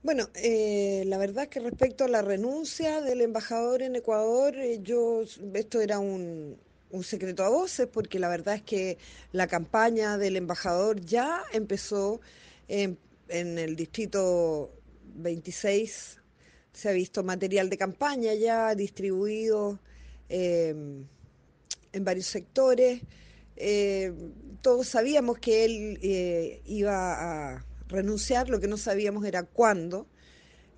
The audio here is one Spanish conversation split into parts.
Bueno, eh, la verdad es que respecto a la renuncia del embajador en Ecuador, eh, yo esto era un, secreto a voces, porque la verdad es que la campaña del embajador ya empezó en, el distrito 26, se ha visto material de campaña ya distribuido em, en varios sectores. Eh, todos sabíamos que él iba a renunciar, lo que no sabíamos era cuándo.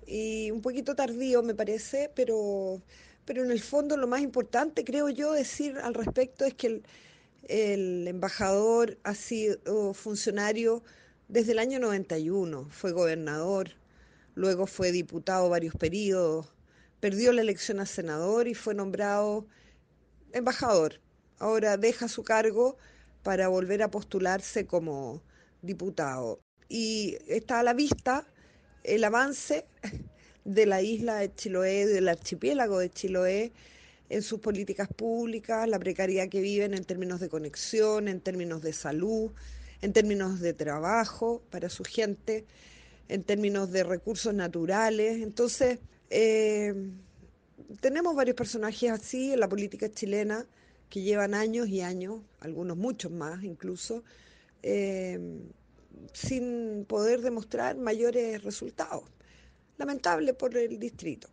Y un poquito tardío, me parece, pero, pero en el fondo lo más importante, creo yo, decir al respecto es que el, el embajador ha sido funcionario desde el año 91, fue gobernador, luego fue diputado varios periodos, perdió la elección a senador y fue nombrado embajador. Ahora deja su cargo para volver a postularse como diputado y está a la vista el avance de la isla de Chiloé, del archipiélago de Chiloé, en sus políticas públicas, la precariedad que viven en términos de conexión, en términos de salud, en términos de trabajo para su gente, en términos de recursos naturales. Entonces, eh, tenemos varios personajes así en la política chilena que llevan años y años, algunos muchos más incluso, eh, sin poder demostrar mayores resultados. Lamentable por el distrito.